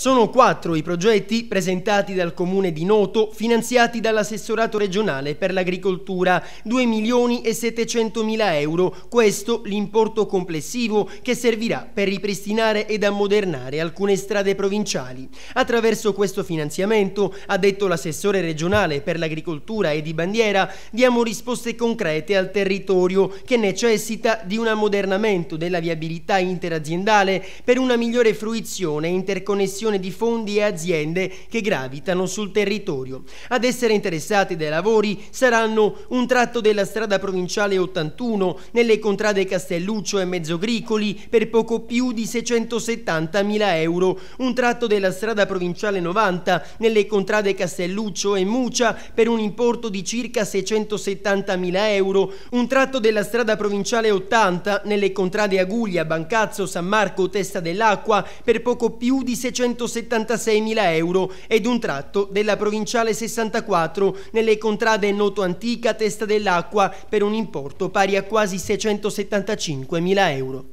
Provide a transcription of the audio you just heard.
Sono quattro i progetti presentati dal comune di Noto, finanziati dall'assessorato regionale per l'agricoltura, 2 milioni e 700 mila euro, questo l'importo complessivo che servirà per ripristinare ed ammodernare alcune strade provinciali. Attraverso questo finanziamento, ha detto l'assessore regionale per l'agricoltura e di bandiera, diamo risposte concrete al territorio che necessita di un ammodernamento della viabilità interaziendale per una migliore fruizione e interconnessione gestione di fondi e aziende che gravitano sul territorio. Ad essere interessati dai lavori saranno un tratto della strada provinciale 81 nelle contrade Castelluccio e Mezzogricoli per poco più di 670 mila euro, un tratto della strada provinciale 90 nelle contrade Castelluccio e Mucia per un importo di circa 670 mila euro, un tratto della strada provinciale 80 nelle contrade Aguglia, Bancazzo, San Marco, Testa dell'Acqua per poco più di 670 276.000 euro ed un tratto della provinciale 64 nelle contrade Noto Antica Testa dell'Acqua per un importo pari a quasi 675.000 euro.